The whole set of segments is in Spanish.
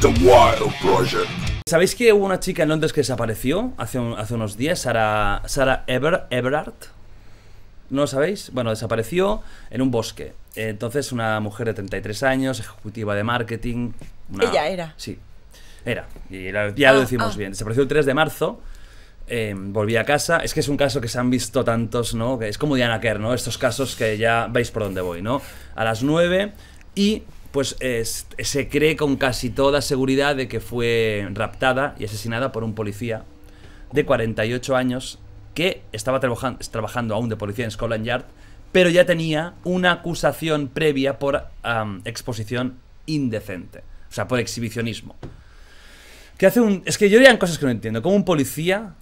The Wild Project. ¿Sabéis que hubo una chica en Londres que desapareció hace, unos días? Sara, Sara Everard. ¿No lo sabéis? Bueno, desapareció en un bosque. Entonces, una mujer de 33 años, ejecutiva de marketing. Ella era. Sí, era. Y ya lo ah, decimos ah. bien. Desapareció el 3 de marzo. Eh, volví a casa. Es que es un caso que se han visto tantos, ¿no? es como Diana Kerr, ¿no? Estos casos que ya veis por dónde voy, ¿no? A las 9 y pues se cree con casi toda seguridad de que fue raptada y asesinada por un policía de 48 años que estaba trabajando aún de policía en Scotland Yard, pero ya tenía una acusación previa por exposición indecente, o sea, por exhibicionismo. Que hace un... Es que yo diría cosas que no entiendo. Como un policía,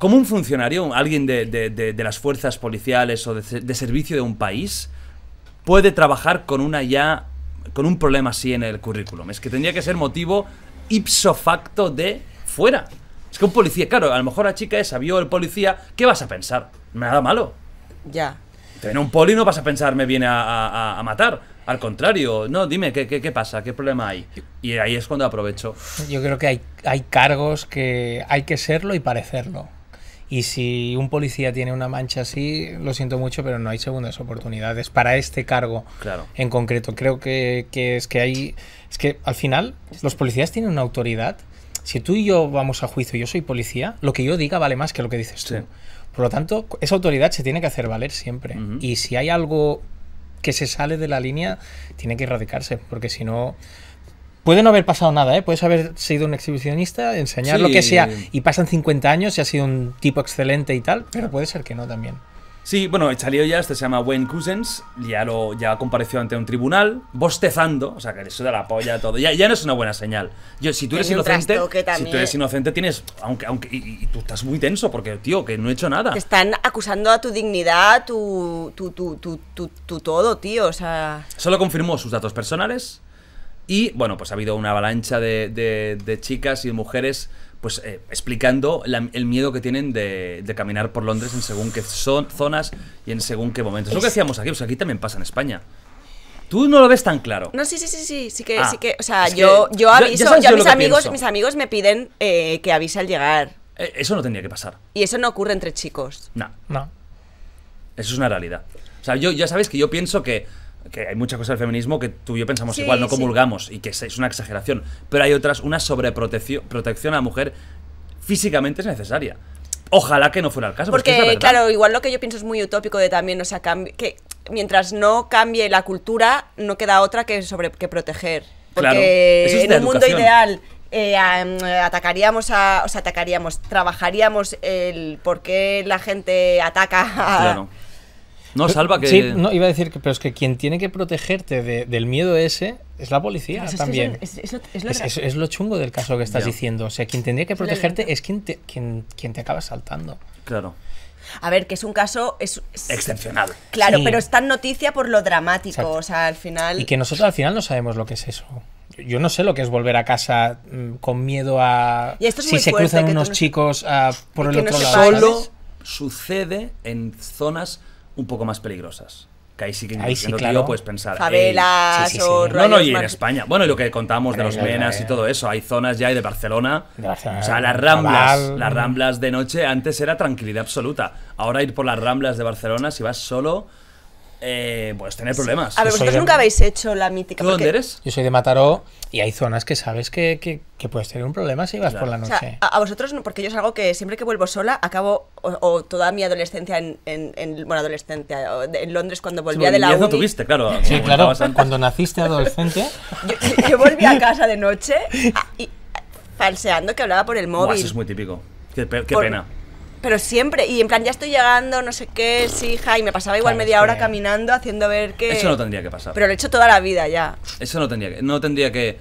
como un funcionario, alguien de las fuerzas policiales o de servicio de un país, puede trabajar con una ya con un problema así en el currículum. Es que tendría que ser motivo ipso facto de fuera. Es que un policía, claro, a lo mejor la chica esa vio el policía, ¿qué vas a pensar? Nada malo. Ya. Te un poli no vas a pensar me viene a, matar. Al contrario, no, dime, ¿qué, ¿qué, qué, pasa? ¿Qué problema hay? Y ahí es cuando aprovecho. Yo creo que hay, hay cargos que hay que serlo y parecerlo. Y si un policía tiene una mancha así, lo siento mucho, pero no hay segundas oportunidades para este cargo en concreto. Creo que, es que hay. Es que al final, los policías tienen una autoridad. Si tú y yo vamos a juicio y yo soy policía, lo que yo diga vale más que lo que dices tú. Por lo tanto, esa autoridad se tiene que hacer valer siempre. Y si hay algo que se sale de la línea, tiene que erradicarse, porque si no Puede no haber pasado nada, ¿eh? Puedes haber sido un exhibicionista, enseñar lo que sea y pasan 50 años y ha sido un tipo excelente y tal, pero puede ser que no también. Sí, bueno, salió ya, este se llama Wayne Cousins, ya, lo, ya compareció ante un tribunal, bostezando, o sea, que eso suda la polla todo, ya, ya no es una buena señal. Yo, si tú eres inocente, si tú eres inocente tienes, aunque, aunque, y, tú estás muy tenso, porque, tío, que no he hecho nada. Te están acusando a tu dignidad, tu, tu, tu, tu, tu todo, tío, o sea... Solo confirmó sus datos personales, y bueno, pues ha habido una avalancha de, chicas y mujeres pues eh, explicando el miedo que tienen de, caminar por Londres en según qué son, zonas y en según qué momentos. Es lo que hacíamos aquí, pues aquí también pasa en España. Tú no lo ves tan claro. No, sí, sí, sí, sí, ah, o sea, yo, yo aviso, mis amigos, mis amigos me piden eh, que avise al llegar. E, eso no tendría que pasar. Y eso no ocurre entre chicos. No. No. Eso es una realidad. O sea, yo ya sabes que yo pienso que que hay muchas cosas del feminismo que tú y yo pensamos igual, no comulgamos y que es una exageración, pero hay otras, una sobreprotección protección a la mujer físicamente es necesaria. Ojalá que no fuera el caso. Porque, claro, igual lo que yo pienso es muy utópico de también, o sea, que mientras no cambie la cultura, no queda otra que, sobre, que proteger. Porque en un mundo ideal eh, eh, atacaríamos o sea, atacaríamos, trabajaríamos el por qué la gente ataca a... Claro no, salva que. Sí, no, iba a decir que, pero es que quien tiene que protegerte del miedo ese es la policía también. Es, lo, chungo del caso que estás diciendo. O sea, quien tendría que protegerte es quien te, quien, quien te acaba saltando. Claro. A ver, que es un caso es, excepcional. Claro, pero es tan noticia por lo dramático, o sea, al final Y que nosotros al final no sabemos lo que es eso. Yo no sé lo que es volver a casa mm, con miedo a y si se cruzan unos chicos ah, por el otro lado. Solo sucede en zonas un poco más peligrosas. Que ahí sí que puedes pensar. Favelas, No, no, y en España. Bueno, y lo que contamos de eh, los eh, menas y eh, todo eso. Hay zonas ya y de Barcelona. o sea, las ramblas. Las ramblas de noche antes era tranquilidad absoluta. Ahora ir por las ramblas de Barcelona, si vas solo eh, puedes tener problemas. A ver, vosotros nunca habéis hecho la mítica. ¿Tú dónde eres? Yo soy de Mataró y hay zonas que sabes que, que, puedes tener un problema si vas por la noche. a, vosotros no, porque yo es algo que siempre que vuelvo sola, acabo o, toda mi adolescencia en, en, bueno, adolescencia, en Londres cuando volvía de la uni. No tuviste, claro. Sí, claro, cuando naciste adolescente. yo, volví a casa de noche y, falseando que hablaba por el móvil. eso es muy típico. Qué, pena. Pero siempre, y en plan, ya estoy llegando, no sé qué, sí, hija, y me pasaba igual media hora caminando haciendo ver que... Eso no tendría que pasar. Pero lo he hecho toda la vida ya. Eso no tendría que. No tendría que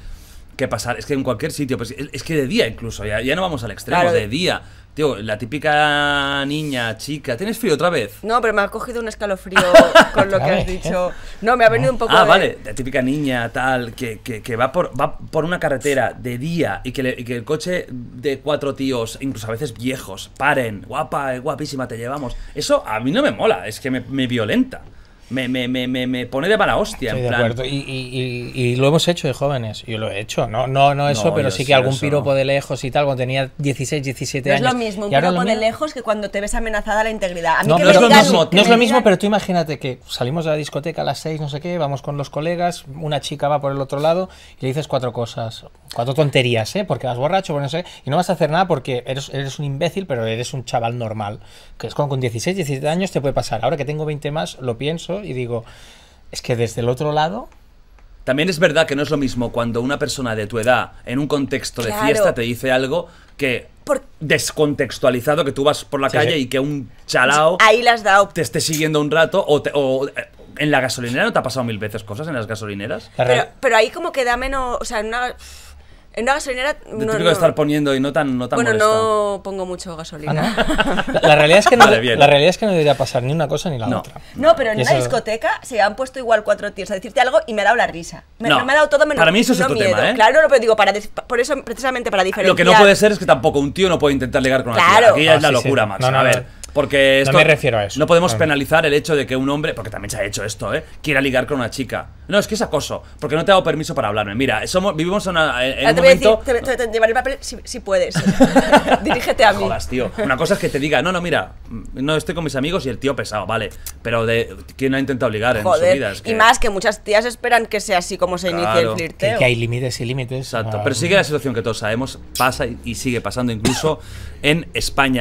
que pasar. Es que en cualquier sitio, pues, es que de día incluso, ya, ya no vamos al extremo, de día. Tío, la típica niña, chica, ¿tienes frío otra vez? No, pero me ha cogido un escalofrío con lo que has dicho. No, me ha venido un poco. Ah, vale, la típica niña, tal, que, va, por, va por una carretera de día y que, el coche de cuatro tíos, incluso a veces viejos, paren, guapa, eh, guapísima, te llevamos. Eso a mí no me mola, es que me violenta me, me, me, me pone de para hostia. de acuerdo. Y, y, lo hemos hecho de jóvenes. Yo lo he hecho. No, no, no eso, pero sí que algún piropo de lejos y tal, cuando tenía 16, 17 años. es lo mismo un piropo de lejos que cuando te ves amenazada la integridad. no, es lo mismo, no es lo mismo, pero tú imagínate que salimos de la discoteca a las 6, no sé qué, vamos con los colegas, una chica va por el otro lado y le dices cuatro cosas, cuatro tonterías, ¿eh? Porque vas borracho, bueno, no sé, y no vas a hacer nada porque eres, eres un imbécil, pero eres un chaval normal. Que es como con 16, 17 años te puede pasar. Ahora que tengo 20 más, lo pienso y digo, es que desde el otro lado también es verdad que no es lo mismo cuando una persona de tu edad, en un contexto de fiesta, te dice algo que descontextualizado, que tú vas por la calle y que un chalao pues Ahí las da te esté siguiendo un rato o, eh, en la gasolinera no te ha pasado mil veces cosas en las gasolineras. Pero, pero ahí como que da menos, o sea, en una en una gasolinera. No, estar poniendo y no tan, no Bueno, no pongo mucho gasolina. Ah, la, realidad es que no, la realidad es que no debería pasar ni una cosa ni la otra. No, pero en una discoteca se han puesto igual cuatro tíos a decirte algo y me ha dado la risa. Me, no, ha dado todo menos. Para mí eso es tu tema, ¿eh? Claro, no, pero digo, para, por eso, precisamente para diferenciar. Lo que no puede ser es que tampoco un tío no puede intentar ligar con una claro. Aquí es la locura, Max. a ver. Porque no me refiero a No podemos penalizar el hecho de que un hombre, porque también se ha hecho esto, ¿eh? quiera ligar con una chica. No, es que es acoso, porque no te hago permiso para hablarme. Mira, somos, vivimos en, una. un te momento... Decir, te, llevaré el papel si, puedes. Dirígete a mí. Una cosa es que te diga, no, no, mira, no estoy con mis amigos y el tío pesado, vale. Pero de quién ha intentado ligar en su vida. Y más que muchas tías esperan que sea así como se inicia el flirteo. Que, que hay límites y límites. Exacto. Ah. pero sigue la situación que todos sabemos, pasa y sigue pasando incluso en España.